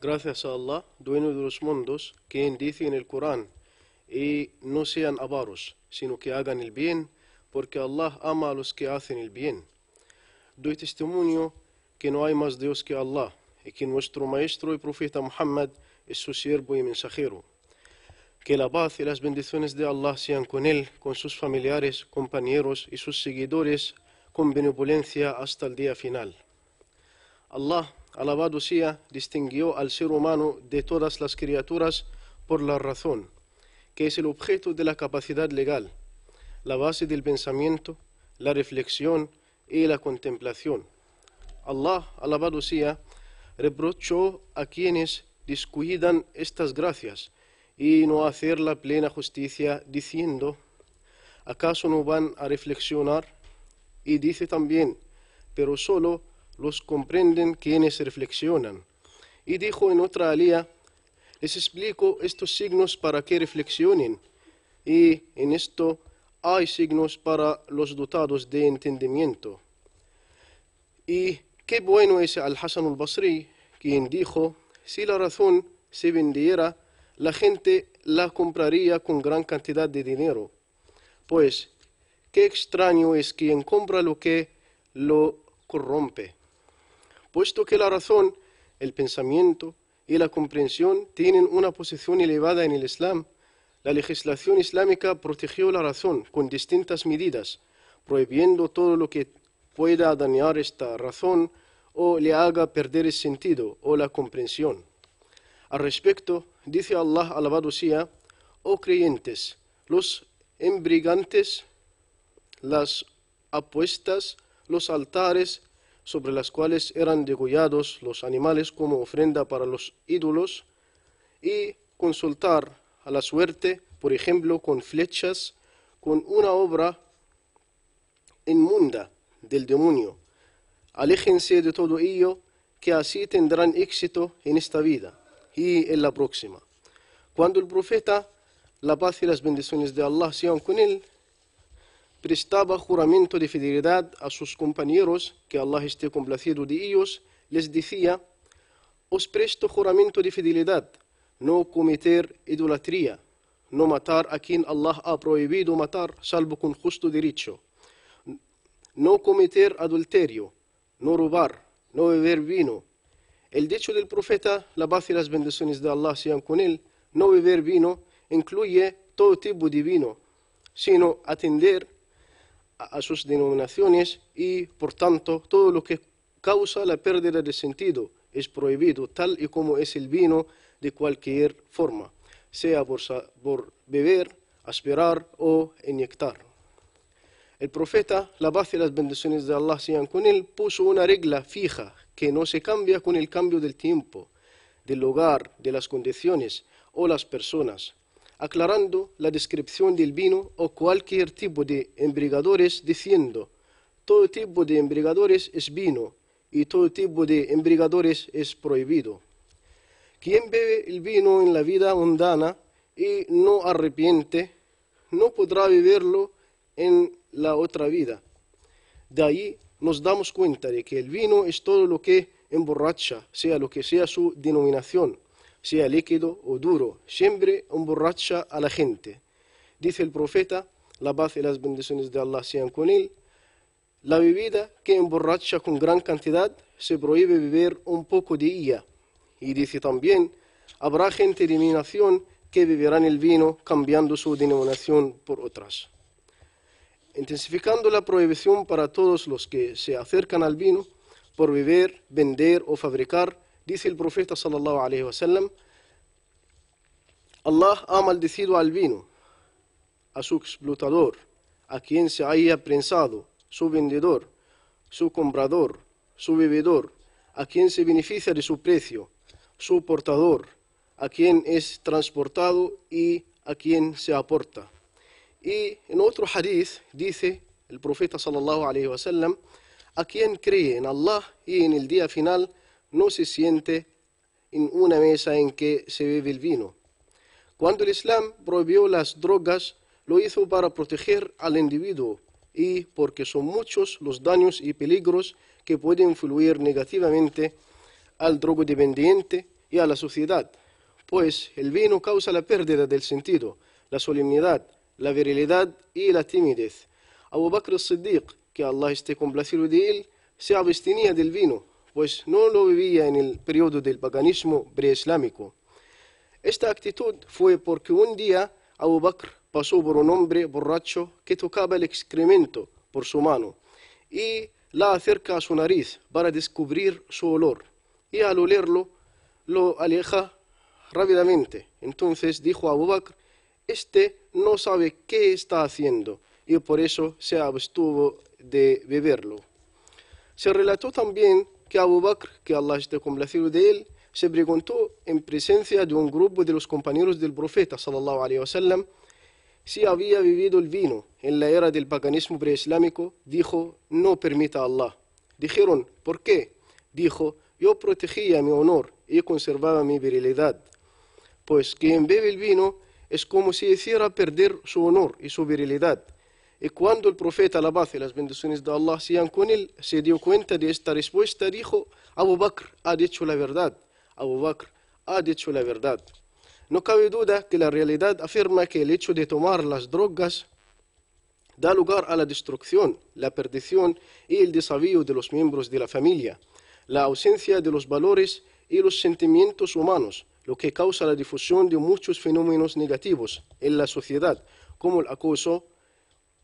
gracias a Allah, dueño de los mundos, quien dice en el Corán, y no sean avaros, sino que hagan el bien, porque Allah ama a los que hacen el bien. Doy testimonio que no hay más Dios que Allah, y que nuestro Maestro y Profeta Muhammad es su siervo y mensajero. Que la paz y las bendiciones de Allah sean con él, con sus familiares, compañeros y sus seguidores, con benevolencia hasta el día final. Allah alabado sea, distinguió al ser humano de todas las criaturas por la razón, que es el objeto de la capacidad legal, la base del pensamiento, la reflexión y la contemplación. Allah, alabado sea, reprochó a quienes descuidan estas gracias y no hacer la plena justicia diciendo, ¿acaso no van a reflexionar? Y dice también, pero solo los comprenden quienes reflexionan. Y dijo en otra alía, les explico estos signos para que reflexionen. Y en esto hay signos para los dotados de entendimiento. Y qué bueno es Al-Hasan al-Basri, quien dijo, si la razón se vendiera, la gente la compraría con gran cantidad de dinero. Pues, qué extraño es quien compra lo que lo corrompe puesto que la razón, el pensamiento y la comprensión tienen una posición elevada en el Islam, la legislación islámica protegió la razón con distintas medidas, prohibiendo todo lo que pueda dañar esta razón o le haga perder el sentido o la comprensión. Al respecto, dice Allah alabado sea, oh creyentes, los embrigantes, las apuestas, los altares, sobre las cuales eran degollados los animales como ofrenda para los ídolos, y consultar a la suerte, por ejemplo, con flechas, con una obra inmunda del demonio. Aléjense de todo ello, que así tendrán éxito en esta vida y en la próxima. Cuando el profeta, la paz y las bendiciones de Allah sean con él, prestaba juramento de fidelidad a sus compañeros, que Allah esté complacido de ellos, les decía, os presto juramento de fidelidad, no cometer idolatría, no matar a quien Allah ha prohibido matar, salvo con justo derecho, no cometer adulterio, no robar, no beber vino. El dicho del profeta, la paz y las bendiciones de Allah sean con él, no beber vino, incluye todo tipo de vino, sino atender a sus denominaciones y, por tanto, todo lo que causa la pérdida de sentido es prohibido, tal y como es el vino de cualquier forma, sea por, beber, aspirar o inyectar. El profeta, la base y las bendiciones de Allah sean con él, puso una regla fija que no se cambia con el cambio del tiempo, del lugar, de las condiciones o las personas aclarando la descripción del vino o cualquier tipo de embrigadores, diciendo, todo tipo de embrigadores es vino y todo tipo de embrigadores es prohibido. Quien bebe el vino en la vida mundana y no arrepiente, no podrá beberlo en la otra vida. De ahí nos damos cuenta de que el vino es todo lo que emborracha, sea lo que sea su denominación sea líquido o duro, siempre emborracha a la gente. Dice el profeta, la paz y las bendiciones de Allah sean con él. La bebida que emborracha con gran cantidad se prohíbe beber un poco de ella. Y dice también, habrá gente de mi nación que beberán el vino cambiando su denominación por otras. Intensificando la prohibición para todos los que se acercan al vino por beber, vender o fabricar, Dice el profeta sallallahu wa sallam, Allah ha maldecido al vino, a su explotador, a quien se haya prensado, su vendedor, su comprador, su bebedor, a quien se beneficia de su precio, su portador, a quien es transportado y a quien se aporta. Y en otro hadith dice el profeta sallallahu wa sallam, a quien cree en Allah y en el día final no se siente en una mesa en que se bebe el vino. Cuando el Islam prohibió las drogas, lo hizo para proteger al individuo y porque son muchos los daños y peligros que pueden influir negativamente al drogodependiente y a la sociedad, pues el vino causa la pérdida del sentido, la solemnidad, la virilidad y la timidez. Abu Bakr al-Siddiq, que Allah esté complacido de él, se abstenía del vino pues no lo vivía en el periodo del paganismo preislámico. Esta actitud fue porque un día Abu Bakr pasó por un hombre borracho que tocaba el excremento por su mano y la acerca a su nariz para descubrir su olor y al olerlo lo aleja rápidamente. Entonces dijo Abu Bakr, este no sabe qué está haciendo y por eso se abstuvo de beberlo. Se relató también que Abu Bakr, que Allah esté complacido de él, se preguntó en presencia de un grupo de los compañeros del profeta sallallahu si había vivido el vino en la era del paganismo preislámico, dijo, no permita Allah. Dijeron, ¿por qué? Dijo, yo protegía mi honor y conservaba mi virilidad, pues quien bebe el vino es como si hiciera perder su honor y su virilidad. Y e cuando el profeta, y e las bendiciones de Allah sean con él, se dio cuenta de esta respuesta, dijo, Abu Bakr ha dicho la verdad, Abu Bakr ha dicho la verdad. No cabe duda que la realidad afirma que el hecho de tomar las drogas da lugar a la destrucción, la perdición y el desavío de los miembros de la familia, la ausencia de los valores y los sentimientos humanos, lo que causa la difusión de muchos fenómenos negativos en la sociedad, como el acoso,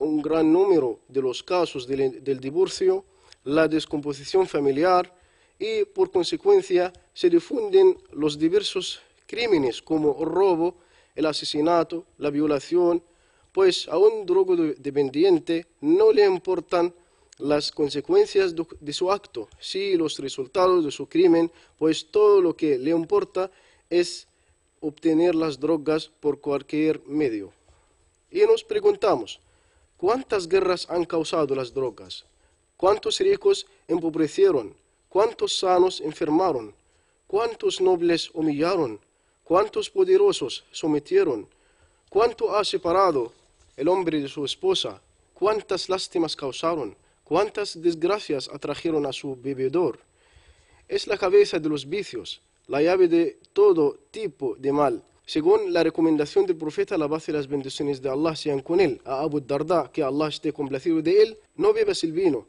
un gran número de los casos del, divorcio, la descomposición familiar y, por consecuencia, se difunden los diversos crímenes como el robo, el asesinato, la violación, pues a un drogodependiente no le importan las consecuencias de su acto, sí los resultados de su crimen, pues todo lo que le importa es obtener las drogas por cualquier medio. Y nos preguntamos, ¿Cuántas guerras han causado las drogas? ¿Cuántos ricos empobrecieron? ¿Cuántos sanos enfermaron? ¿Cuántos nobles humillaron? ¿Cuántos poderosos sometieron? ¿Cuánto ha separado el hombre de su esposa? ¿Cuántas lástimas causaron? ¿Cuántas desgracias atrajeron a su bebedor? Es la cabeza de los vicios, la llave de todo tipo de mal según la recomendación del profeta, la base de las bendiciones de Allah sean con él, a Abu Darda, que Allah esté complacido de él, no bebas el vino,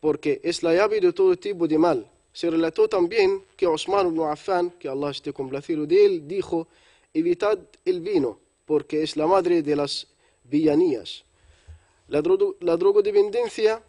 porque es la llave de todo tipo de mal. Se relató también que Osman ibn Affan, que Allah esté complacido de él, dijo, evitad el vino, porque es la madre de las villanías. La, droga la drogodependencia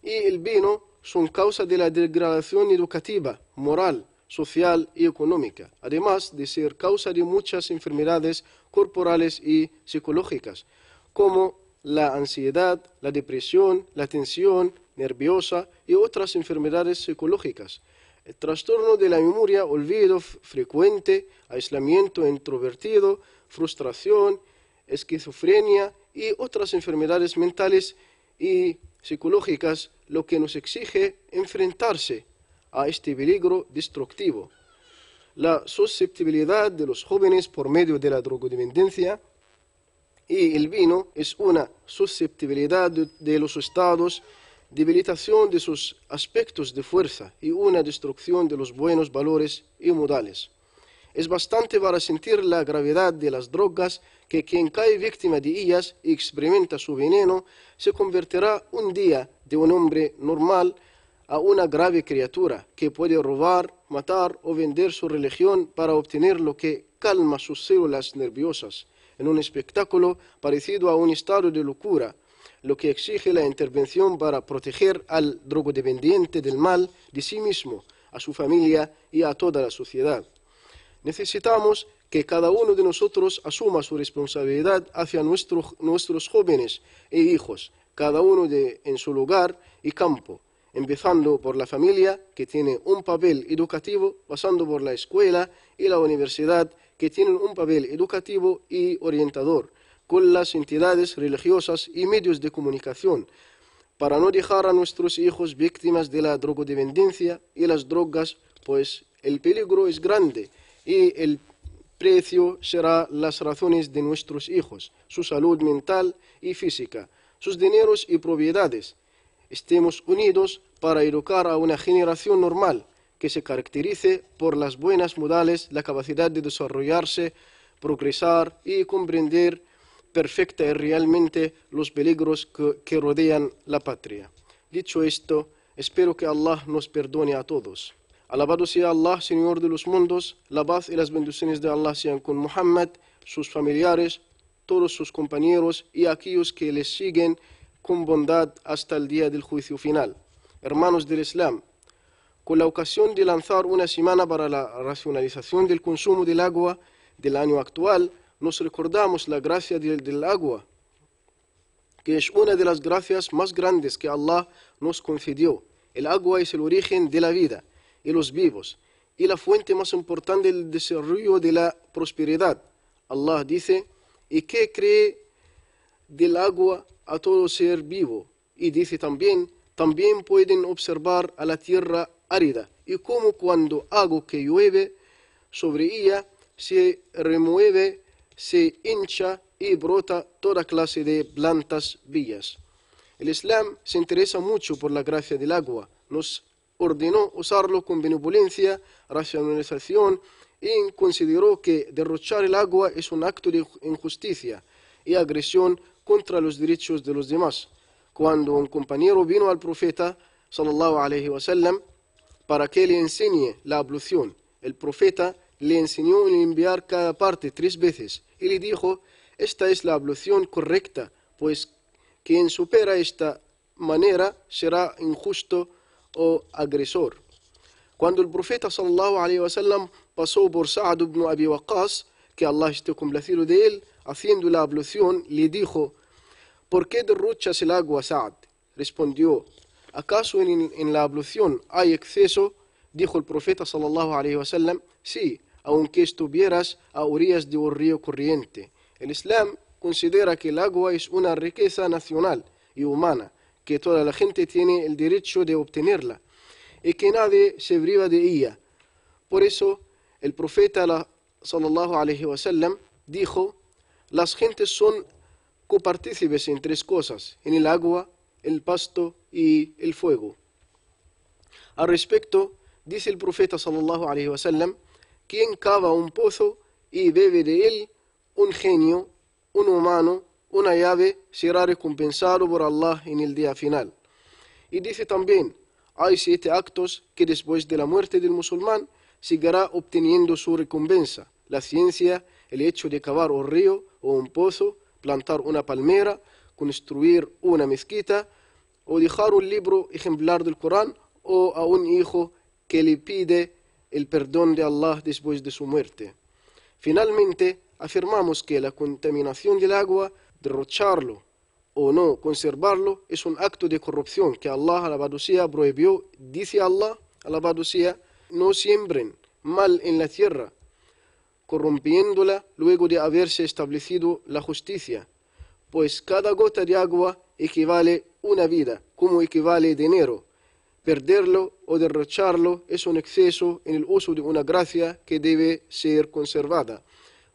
y el vino son causa de la degradación educativa, moral, social y económica, además de ser causa de muchas enfermedades corporales y psicológicas, como la ansiedad, la depresión, la tensión nerviosa y otras enfermedades psicológicas. El trastorno de la memoria, olvido frecuente, aislamiento introvertido, frustración, esquizofrenia y otras enfermedades mentales y psicológicas, lo que nos exige enfrentarse a este peligro destructivo. La susceptibilidad de los jóvenes por medio de la drogodependencia y el vino es una susceptibilidad de, los estados, debilitación de sus aspectos de fuerza y una destrucción de los buenos valores y modales. Es bastante para sentir la gravedad de las drogas que quien cae víctima de ellas y experimenta su veneno se convertirá un día de un hombre normal a una grave criatura que puede robar, matar o vender su religión para obtener lo que calma sus células nerviosas en un espectáculo parecido a un estado de locura, lo que exige la intervención para proteger al drogodependiente del mal de sí mismo, a su familia y a toda la sociedad. Necesitamos que cada uno de nosotros asuma su responsabilidad hacia nuestros jóvenes e hijos, cada uno en su lugar y campo empezando por la familia, que tiene un papel educativo, pasando por la escuela y la universidad, que tienen un papel educativo y orientador, con las entidades religiosas y medios de comunicación, para no dejar a nuestros hijos víctimas de la drogodependencia y las drogas, pues el peligro es grande y el precio será las razones de nuestros hijos, su salud mental y física, sus dineros y propiedades, estemos unidos para educar a una generación normal que se caracterice por las buenas modales, la capacidad de desarrollarse, progresar y comprender perfectamente y realmente los peligros que, rodean la patria. Dicho esto, espero que Allah nos perdone a todos. Alabado sea Allah, Señor de los mundos, la paz y las bendiciones de Allah sean con Muhammad, sus familiares, todos sus compañeros y aquellos que les siguen con bondad hasta el día del juicio final. Hermanos del Islam, con la ocasión de lanzar una semana para la racionalización del consumo del agua del año actual, nos recordamos la gracia del, agua, que es una de las gracias más grandes que Allah nos concedió. El agua es el origen de la vida y los vivos, y la fuente más importante del desarrollo de la prosperidad. Allah dice, ¿y qué cree del agua a todo ser vivo. Y dice también, también pueden observar a la tierra árida y cómo cuando algo que llueve sobre ella, se remueve, se hincha y brota toda clase de plantas villas. El Islam se interesa mucho por la gracia del agua. Nos ordenó usarlo con benevolencia, racionalización y consideró que derrochar el agua es un acto de injusticia y agresión contra los derechos de los demás. Cuando un compañero vino al profeta, sallallahu sallam, para que le enseñe la ablución, el profeta le enseñó en enviar cada parte tres veces y le dijo, esta es la ablución correcta, pues quien supera esta manera será injusto o agresor. Cuando el profeta sallallahu pasó por Sa'ad ibn Abi Waqqas, que Allah esté complacido de él, haciendo la ablución, le dijo, ¿por qué derruchas el agua, Saad? Respondió, ¿acaso en, la ablución hay exceso? Dijo el profeta sallallahu alaihi wasallam, sí, aunque estuvieras a orillas de un río corriente. El Islam considera que el agua es una riqueza nacional y humana, que toda la gente tiene el derecho de obtenerla y que nadie se priva de ella. Por eso el profeta dijo, las gentes son copartícipes en tres cosas, en el agua, el pasto y el fuego. Al respecto, dice el profeta sallallahu wasallam, quien cava un pozo y bebe de él, un genio, un humano, una llave, será recompensado por Allah en el día final. Y dice también, hay siete actos que después de la muerte del musulmán seguirá obteniendo su recompensa la ciencia, el hecho de cavar un río o un pozo, plantar una palmera, construir una mezquita o dejar un libro ejemplar del Corán o a un hijo que le pide el perdón de Allah después de su muerte. Finalmente, afirmamos que la contaminación del agua, derrocharlo o no conservarlo, es un acto de corrupción que Allah la Badusía prohibió. Dice Allah la no siembren mal en la tierra corrompiéndola luego de haberse establecido la justicia, pues cada gota de agua equivale una vida, como equivale dinero. Perderlo o derrocharlo es un exceso en el uso de una gracia que debe ser conservada,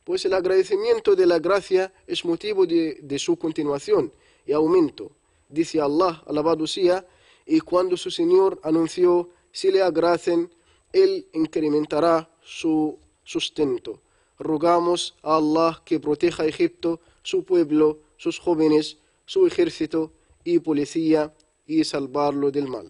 pues el agradecimiento de la gracia es motivo de, su continuación y aumento. Dice Allah, alabado sea, y cuando su Señor anunció, si le agracen, Él incrementará su sustento. Rogamos a Allah que proteja a Egipto, su pueblo, sus jóvenes, su ejército y policía y salvarlo del mal.